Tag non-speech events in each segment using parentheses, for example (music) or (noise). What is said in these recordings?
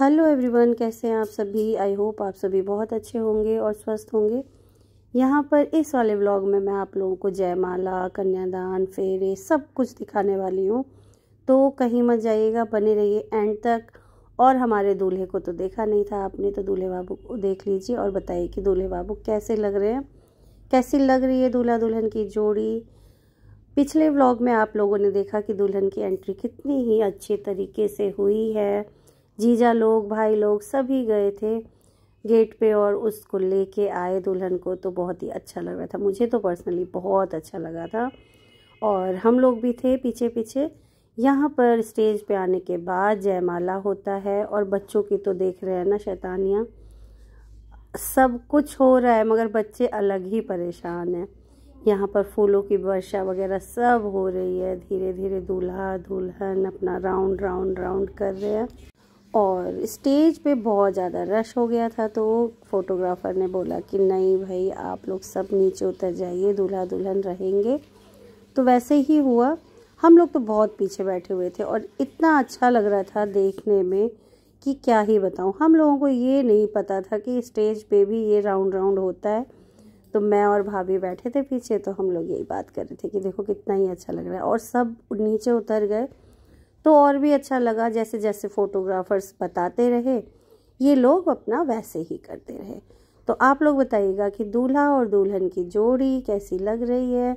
Hello everyone कैसे हैं आप सभी आई होप आप सभी बहुत अच्छे होंगे और स्वस्थ होंगे यहाँ पर इस वाले व्लॉग में मैं आप लोगों को जयमाला कन्यादान फेरे सब कुछ दिखाने वाली हूँ तो कहीं मत जाइएगा बने रहिए एंड तक और हमारे दूल्हे को तो देखा नहीं था आपने तो दूल्हे बाबू को देख लीजिए और बताइए कि दूल्हे बाबू कैसे लग रहे हैं कैसी लग रही है दूल्हा दुल्हन की जोड़ी पिछले व्लॉग में आप लोगों ने देखा कि दुल्हन की एंट्री कितनी ही अच्छे तरीके से हुई है जीजा लोग भाई लोग सभी गए थे गेट पे और उसको लेके आए दुल्हन को तो बहुत ही अच्छा लग रहा था मुझे तो पर्सनली बहुत अच्छा लगा था और हम लोग भी थे पीछे पीछे यहाँ पर स्टेज पे आने के बाद जयमाला होता है और बच्चों की तो देख रहे हैं ना शैतानियाँ सब कुछ हो रहा है मगर बच्चे अलग ही परेशान हैं यहाँ पर फूलों की वर्षा वगैरह सब हो रही है धीरे धीरे दूल्हा दुल्हन अपना राउंड राउंड राउंड कर रहे हैं और स्टेज पे बहुत ज़्यादा रश हो गया था तो फोटोग्राफ़र ने बोला कि नहीं भाई आप लोग सब नीचे उतर जाइए दूल्हा दुल्हन रहेंगे तो वैसे ही हुआ हम लोग तो बहुत पीछे बैठे हुए थे और इतना अच्छा लग रहा था देखने में कि क्या ही बताऊं हम लोगों को ये नहीं पता था कि स्टेज पे भी ये राउंड राउंड होता है तो मैं और भाभी बैठे थे पीछे तो हम लोग यही बात कर रहे थे कि देखो कितना ही अच्छा लग रहा है और सब नीचे उतर गए तो और भी अच्छा लगा जैसे जैसे फ़ोटोग्राफ़र्स बताते रहे ये लोग अपना वैसे ही करते रहे तो आप लोग बताइएगा कि दूल्हा और दुल्हन की जोड़ी कैसी लग रही है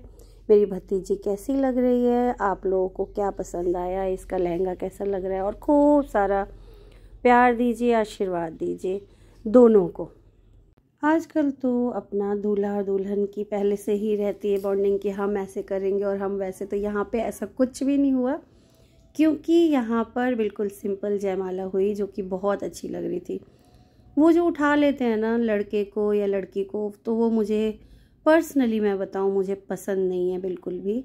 मेरी भतीजी कैसी लग रही है आप लोगों को क्या पसंद आया इसका लहंगा कैसा लग रहा है और खूब सारा प्यार दीजिए आशीर्वाद दीजिए दोनों को आजकल तो अपना दूल्हा और दुल्हन की पहले से ही रहती है बॉन्डिंग कि हम ऐसे करेंगे और हम वैसे तो यहाँ पे ऐसा कुछ भी नहीं हुआ क्योंकि यहाँ पर बिल्कुल सिंपल जयमाला हुई जो कि बहुत अच्छी लग रही थी वो जो उठा लेते हैं ना लड़के को या लड़की को तो वो मुझे पर्सनली मैं बताऊँ मुझे पसंद नहीं है बिल्कुल भी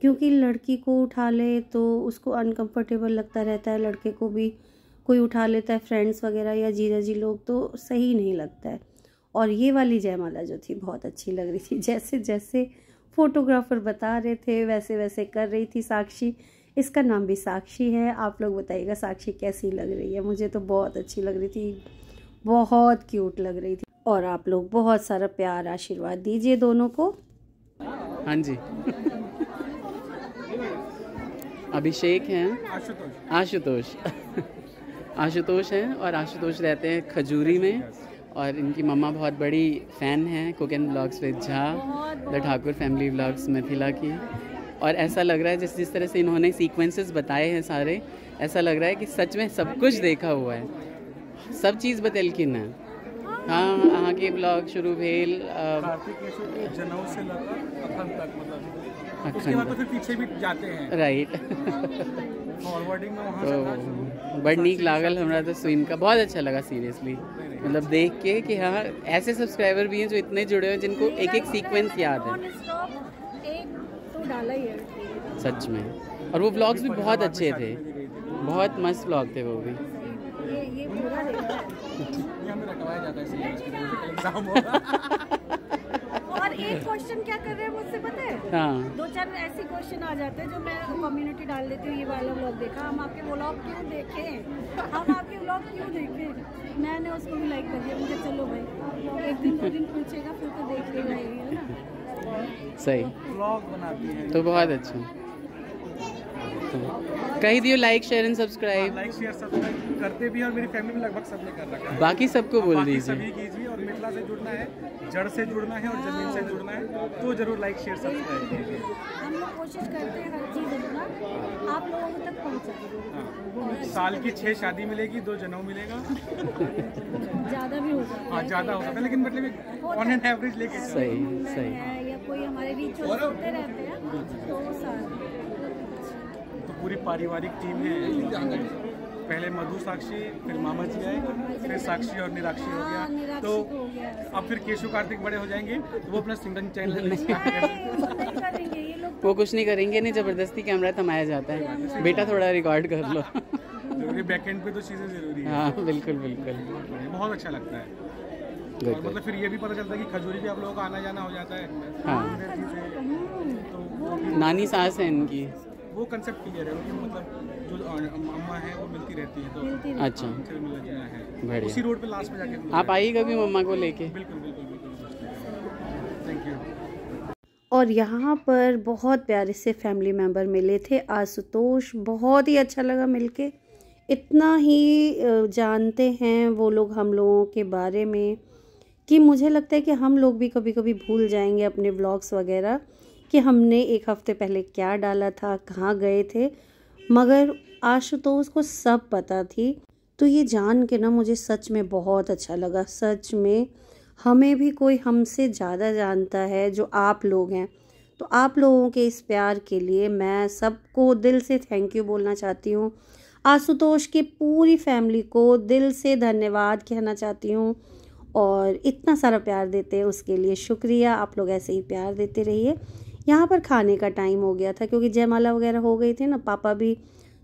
क्योंकि लड़की को उठा ले तो उसको अनकंफर्टेबल लगता रहता है लड़के को भी कोई उठा लेता है फ्रेंड्स वगैरह या जीजा जी लोग तो सही नहीं लगता है और ये वाली जयमाला जो थी बहुत अच्छी लग रही थी जैसे जैसे फोटोग्राफर बता रहे थे वैसे वैसे कर रही थी साक्षी इसका नाम भी साक्षी है आप लोग बताइएगा साक्षी कैसी लग रही है मुझे तो बहुत अच्छी लग रही थी बहुत क्यूट लग रही थी और आप लोग बहुत सारा प्यार आशीर्वाद दीजिए दोनों को हाँ जी अभिषेक हैं आशुतोष आशुतोष हैं और आशुतोष रहते हैं खजूरी में और इनकी मम्मा बहुत बड़ी फ़ैन हैं cook and blogs with Jha the Thakur family blogs Mithila की और ऐसा लग रहा है जिस जिस तरह से इन्होंने सीक्वेंसेस बताए हैं सारे ऐसा लग रहा है कि सच में सब कुछ देखा हुआ है सब चीज़ बदल की ना हाँ अहाँ के ब्लॉग शुरू भेल जनऊ राइट तो, तो बड़ नीक लागल हमारा तो सुन का बहुत अच्छा लगा सीरियसली मतलब देख के कि हाँ ऐसे सब्सक्राइबर भी हैं जो इतने जुड़े हैं जिनको एक एक सीक्वेंस याद है डाला ही है सच में और वो ब्लॉग्स भी बहुत अच्छे थे बहुत मस्त ब्लॉग थे वो भी ये ये पूरा (laughs) एक क्वेश्चन क्या कर रहे हैं मुझसे पता है हाँ। दो चार ऐसे क्वेश्चन आ जाते हैं जो मैं कम्युनिटी डाल देती हूँ ये वाला व्लॉग देखा हम आपके व्लॉग क्यों हम आपके व्लॉग क्यों मैंने उसको भी लाइक कर दिया मुझे चलो भाई एक दिन दो दिन पूछेगा फिर तो देख है ना सही तो बहुत अच्छा कही दियो like share and subscribe like share subscribe करते भी और मेरी फैमिली में लगभग सबने कर रखा है बाकी सबको बोल दीजिए सभी कीजिए और मिथिला से जुड़ना है जड़ से जुड़ना है और जमीन से जुड़ना है तो जरूर लाइक शेयर सब्सक्राइब कीजिए हम लोग कोशिश करते हैं हर चीज़ आप लोगों तक पहुँचा साल की छः शादी मिलेगी दो जनेऊ मिलेगा ज़्यादा भी होगा हाँ ज़्यादा होगा लेकिन मतलब ऑन एन एवरेज लेके सही सही कोई हमारे बीच रहते हैं तो सारे तो पूरी पारिवारिक टीम है हम्म। पहले मधु साक्षी फिर मामा जी आए फिर साक्षी और निराक्षी हो गया हाँ, तो, तो अब फिर केशव कार्तिक बड़े हो जाएंगे तो वो अपना सिंगल चैनल तो वो कुछ नहीं करेंगे नहीं जबरदस्ती कैमरा थमाया जाता है हाँ। बेटा थोड़ा रिकॉर्ड कर लो बैकएंड पे तो चीज़ें जरूरी है हाँ बिल्कुल बिल्कुल बहुत अच्छा लगता है और मतलब फिर ये भी पता चलता है कि खजूरी भी आप लोगों का आना जाना हो जाता है हाँ तो नानी सास है इनकी वो कंसेप्ट क्लियर है मतलब जो अम्मा है वो मिलती रहती है तो अच्छा है हाँ। उसी रोड पे लास्ट में जाके आप आइए कभी मम्मा को लेके बिल्कुल और यहाँ पर बहुत प्यारे से फैमिली मेम्बर मिले थे आशुतोष बहुत ही अच्छा लगा मिलके इतना ही जानते हैं वो लोग हम लोगों के बारे में कि मुझे लगता है कि हम लोग भी कभी कभी भूल जाएंगे अपने ब्लॉग्स वगैरह कि हमने एक हफ़्ते पहले क्या डाला था कहाँ गए थे मगर आशुतोष को सब पता थी तो ये जान के ना मुझे सच में बहुत अच्छा लगा सच में हमें भी कोई हमसे ज़्यादा जानता है जो आप लोग हैं तो आप लोगों के इस प्यार के लिए मैं सबको दिल से थैंक यू बोलना चाहती हूँ आशुतोष की पूरी फैमिली को दिल से धन्यवाद कहना चाहती हूँ और इतना सारा प्यार देते हैं उसके लिए शुक्रिया आप लोग ऐसे ही प्यार देते रहिए यहाँ पर खाने का टाइम हो गया था क्योंकि जयमाला वगैरह हो गई थी ना पापा भी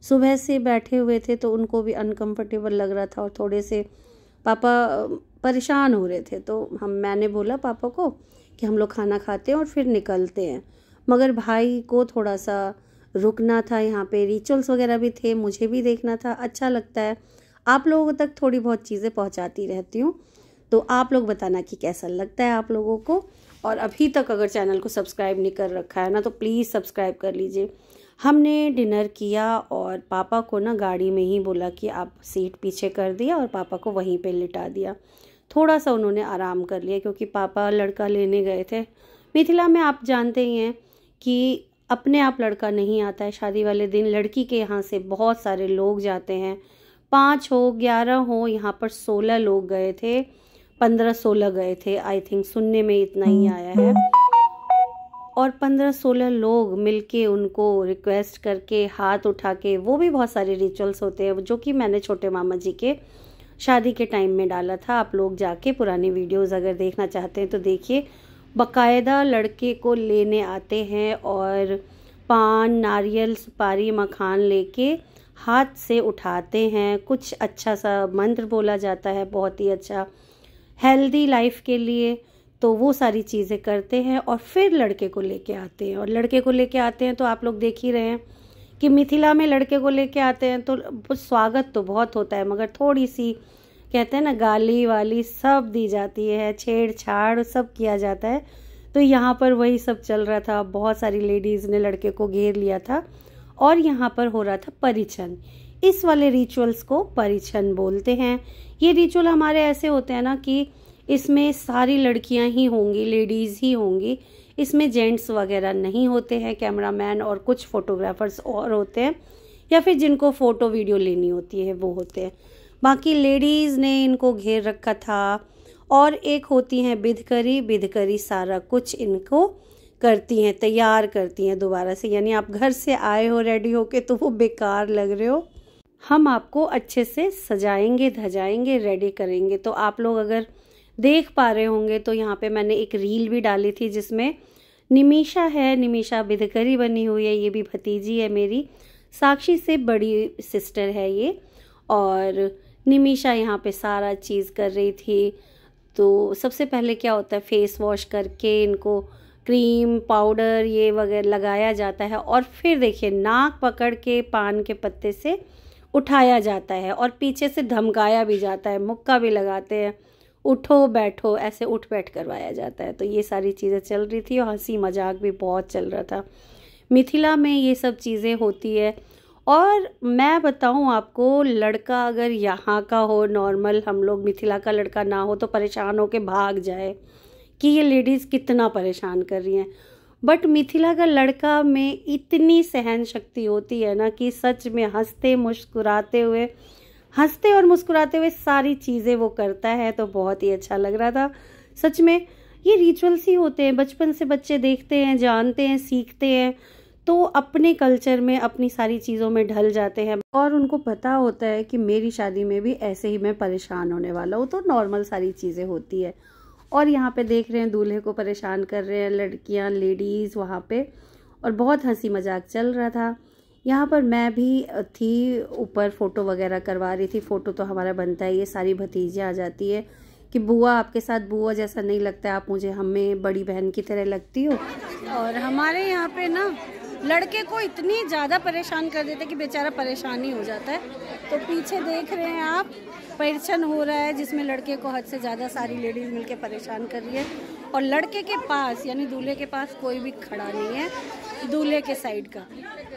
सुबह से बैठे हुए थे तो उनको भी अनकंफर्टेबल लग रहा था और थोड़े से पापा परेशान हो रहे थे तो हम मैंने बोला पापा को कि हम लोग खाना खाते हैं और फिर निकलते हैं मगर भाई को थोड़ा सा रुकना था यहाँ पे रिचुअल्स वगैरह भी थे मुझे भी देखना था अच्छा लगता है आप लोगों तक थोड़ी बहुत चीज़ें पहुँचाती रहती हूँ तो आप लोग बताना कि कैसा लगता है आप लोगों को और अभी तक अगर चैनल को सब्सक्राइब नहीं कर रखा है ना तो प्लीज़ सब्सक्राइब कर लीजिए हमने डिनर किया और पापा को ना गाड़ी में ही बोला कि आप सीट पीछे कर दिया और पापा को वहीं पे लिटा दिया थोड़ा सा उन्होंने आराम कर लिया क्योंकि पापा लड़का लेने गए थे मिथिला में आप जानते ही हैं कि अपने आप लड़का नहीं आता है शादी वाले दिन लड़की के यहाँ से बहुत सारे लोग जाते हैं पाँच हो ग्यारह हो यहाँ पर सोलह लोग गए थे पंद्रह सोलह गए थे आई थिंक सुनने में इतना ही आया है और पंद्रह सोलह लोग मिलके उनको रिक्वेस्ट करके हाथ उठा के वो भी बहुत सारे रिचुअल्स होते हैं जो कि मैंने छोटे मामा जी के शादी के टाइम में डाला था आप लोग जाके पुराने वीडियोस अगर देखना चाहते हैं तो देखिए बकायदा लड़के को लेने आते हैं और पान नारियल सुपारी मखान लेके हाथ से उठाते हैं कुछ अच्छा सा मंत्र बोला जाता है बहुत ही अच्छा हेल्दी लाइफ के लिए तो वो सारी चीज़ें करते हैं और फिर लड़के को लेके आते हैं और लड़के को लेके आते हैं तो आप लोग देख ही रहे हैं कि मिथिला में लड़के को लेके आते हैं तो स्वागत तो बहुत होता है मगर थोड़ी सी कहते हैं ना गाली वाली सब दी जाती है छेड़छाड़ सब किया जाता है तो यहाँ पर वही सब चल रहा था बहुत सारी लेडीज़ ने लड़के को घेर लिया था और यहाँ पर हो रहा था परिछन इस वाले रिचुअल्स को परिछन बोलते हैं ये रिचुअल हमारे ऐसे होते हैं ना कि इसमें सारी लड़कियां ही होंगी लेडीज़ ही होंगी इसमें जेंट्स वगैरह नहीं होते हैं कैमरामैन और कुछ फोटोग्राफर्स और होते हैं या फिर जिनको फ़ोटो वीडियो लेनी होती है वो होते हैं बाकी लेडीज़ ने इनको घेर रखा था और एक होती हैं बिधकरी बिधकरी सारा कुछ इनको करती हैं तैयार करती हैं दोबारा से यानी आप घर से आए हो रेडी हो के तो वो बेकार लग रहे हो हम आपको अच्छे से सजाएंगे धजाएंगे रेडी करेंगे तो आप लोग अगर देख पा रहे होंगे तो यहाँ पे मैंने एक रील भी डाली थी जिसमें निमिषा है निमिषा बिधकरी बनी हुई है ये भी भतीजी है मेरी साक्षी से बड़ी सिस्टर है ये और निमिषा यहाँ पे सारा चीज़ कर रही थी तो सबसे पहले क्या होता है फेस वॉश करके इनको क्रीम पाउडर ये वगैरह लगाया जाता है और फिर देखिए नाक पकड़ के पान के पत्ते से उठाया जाता है और पीछे से धमकाया भी जाता है मुक्का भी लगाते हैं उठो बैठो ऐसे उठ बैठ करवाया जाता है तो ये सारी चीज़ें चल रही थी और हंसी मजाक भी बहुत चल रहा था मिथिला में ये सब चीज़ें होती है और मैं बताऊं आपको लड़का अगर यहाँ का हो नॉर्मल हम लोग मिथिला का लड़का ना हो तो परेशान हो के भाग जाए कि ये लेडीज़ कितना परेशान कर रही हैं बट मिथिला का लड़का में इतनी सहन शक्ति होती है ना कि सच में हंसते मुस्कुराते हुए हंसते और मुस्कुराते हुए सारी चीज़ें वो करता है तो बहुत ही अच्छा लग रहा था सच में ये रिचुअल्स ही होते हैं बचपन से बच्चे देखते हैं जानते हैं सीखते हैं तो अपने कल्चर में अपनी सारी चीज़ों में ढल जाते हैं और उनको पता होता है कि मेरी शादी में भी ऐसे ही मैं परेशान होने वाला हूँ तो नॉर्मल सारी चीज़ें होती है और यहाँ पे देख रहे हैं दूल्हे को परेशान कर रहे हैं लड़कियाँ लेडीज़ वहाँ पे और बहुत हंसी मजाक चल रहा था यहाँ पर मैं भी थी ऊपर फ़ोटो वगैरह करवा रही थी फ़ोटो तो हमारा बनता है ये सारी भतीजे आ जाती है कि बुआ आपके साथ बुआ जैसा नहीं लगता है, आप मुझे हमें बड़ी बहन की तरह लगती हो और हमारे यहाँ पर ना लड़के को इतनी ज़्यादा परेशान कर देते कि बेचारा परेशान ही हो जाता है तो पीछे देख रहे हैं आप परेशान हो रहा है जिसमें लड़के को हद से ज़्यादा सारी लेडीज़ मिलकर परेशान कर रही है और लड़के के पास यानी दूल्हे के पास कोई भी खड़ा नहीं है दूल्हे के साइड का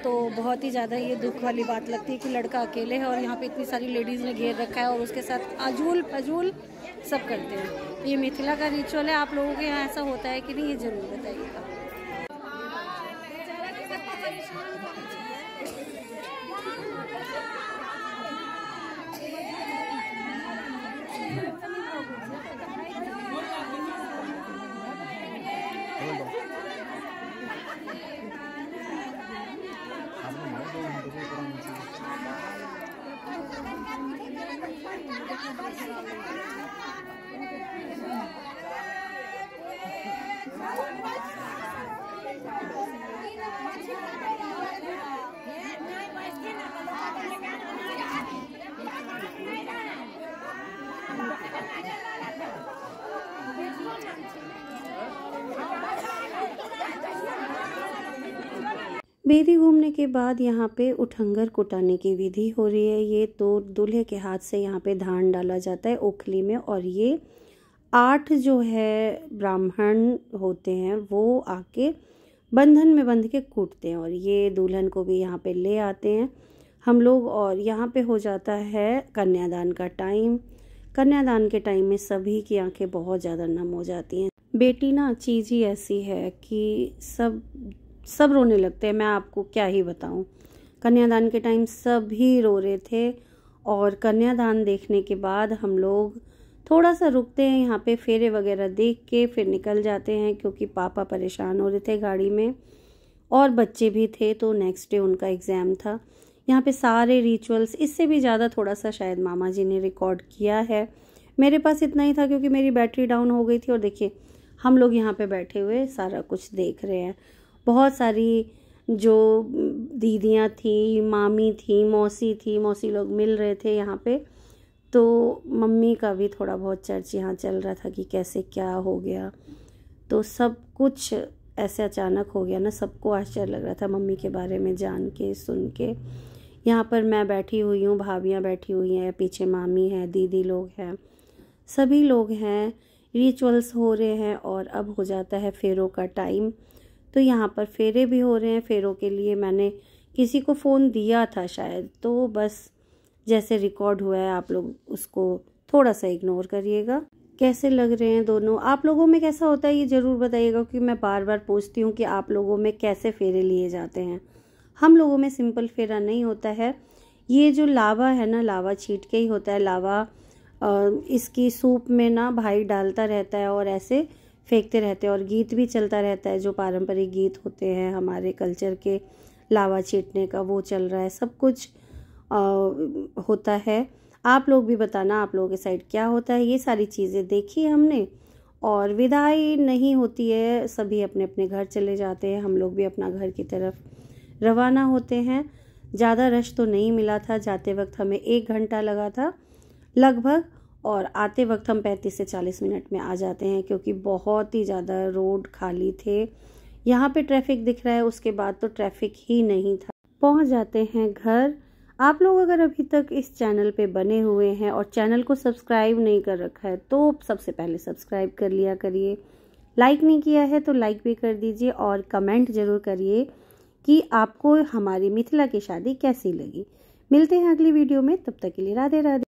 तो बहुत ही ज़्यादा ये दुख वाली बात लगती है कि लड़का अकेले है और यहाँ पे इतनी सारी लेडीज़ ने घेर रखा है और उसके साथ अजूल फजूल सब करते हैं ये मिथिला का रिचुअल है आप लोगों के यहाँ ऐसा होता है कि नहीं ये ज़रूर बताइएगा बेदी घूमने के बाद यहाँ पे उठंगर कुटाने की विधि हो रही है ये तो दूल्हे के हाथ से यहाँ पे धान डाला जाता है ओखली में और ये आठ जो है ब्राह्मण होते हैं वो आके बंधन में बंध के कूटते हैं और ये दुल्हन को भी यहाँ पे ले आते हैं हम लोग और यहाँ पे हो जाता है कन्यादान का टाइम कन्यादान के टाइम में सभी की आंखें बहुत ज़्यादा नम हो जाती हैं बेटी ना चीज़ ही ऐसी है कि सब सब रोने लगते हैं मैं आपको क्या ही बताऊं कन्यादान के टाइम सभी रो रहे थे और कन्यादान देखने के बाद हम लोग थोड़ा सा रुकते हैं यहाँ पे फेरे वगैरह देख के फिर निकल जाते हैं क्योंकि पापा परेशान हो रहे थे गाड़ी में और बच्चे भी थे तो नेक्स्ट डे उनका एग्ज़ाम था यहाँ पे सारे रिचुअल्स इससे भी ज़्यादा थोड़ा सा शायद मामा जी ने रिकॉर्ड किया है मेरे पास इतना ही था क्योंकि मेरी बैटरी डाउन हो गई थी और देखिए हम लोग यहाँ पे बैठे हुए सारा कुछ देख रहे हैं बहुत सारी जो दीदियाँ थी मामी थी मौसी थी मौसी लोग मिल रहे थे यहाँ पे तो मम्मी का भी थोड़ा बहुत चर्च यहाँ चल रहा था कि कैसे क्या हो गया तो सब कुछ ऐसे अचानक हो गया ना सबको आश्चर्य लग रहा था मम्मी के बारे में जान के सुन के यहाँ पर मैं बैठी हुई हूँ भाभियाँ बैठी हुई हैं पीछे मामी हैं दीदी लोग हैं सभी लोग हैं रिचुअल्स हो रहे हैं और अब हो जाता है फेरों का टाइम तो यहाँ पर फेरे भी हो रहे हैं फेरों के लिए मैंने किसी को फ़ोन दिया था शायद तो बस जैसे रिकॉर्ड हुआ है आप लोग उसको थोड़ा सा इग्नोर करिएगा कैसे लग रहे हैं दोनों आप लोगों में कैसा होता है ये ज़रूर बताइएगा क्योंकि मैं बार बार पूछती हूँ कि आप लोगों में कैसे फेरे लिए जाते हैं हम लोगों में सिंपल फेरा नहीं होता है ये जो लावा है ना लावा छीट के ही होता है लावा इसकी सूप में ना भाई डालता रहता है और ऐसे फेंकते रहते हैं और गीत भी चलता रहता है जो पारंपरिक गीत होते हैं हमारे कल्चर के लावा छीटने का वो चल रहा है सब कुछ आ, होता है आप लोग भी बताना आप लोगों के साइड क्या होता है ये सारी चीज़ें देखी हमने और विदाई नहीं होती है सभी अपने अपने घर चले जाते हैं हम लोग भी अपना घर की तरफ रवाना होते हैं ज़्यादा रश तो नहीं मिला था जाते वक्त हमें एक घंटा लगा था लगभग और आते वक्त हम 35 से 40 मिनट में आ जाते हैं क्योंकि बहुत ही ज़्यादा रोड खाली थे यहाँ पे ट्रैफिक दिख रहा है उसके बाद तो ट्रैफिक ही नहीं था पहुँच जाते हैं घर आप लोग अगर अभी तक इस चैनल पे बने हुए हैं और चैनल को सब्सक्राइब नहीं कर रखा है तो सबसे पहले सब्सक्राइब कर लिया करिए लाइक नहीं किया है तो लाइक भी कर दीजिए और कमेंट ज़रूर करिए कि आपको हमारी मिथिला की शादी कैसी लगी मिलते हैं अगली वीडियो में तब तक के लिए राधे राधे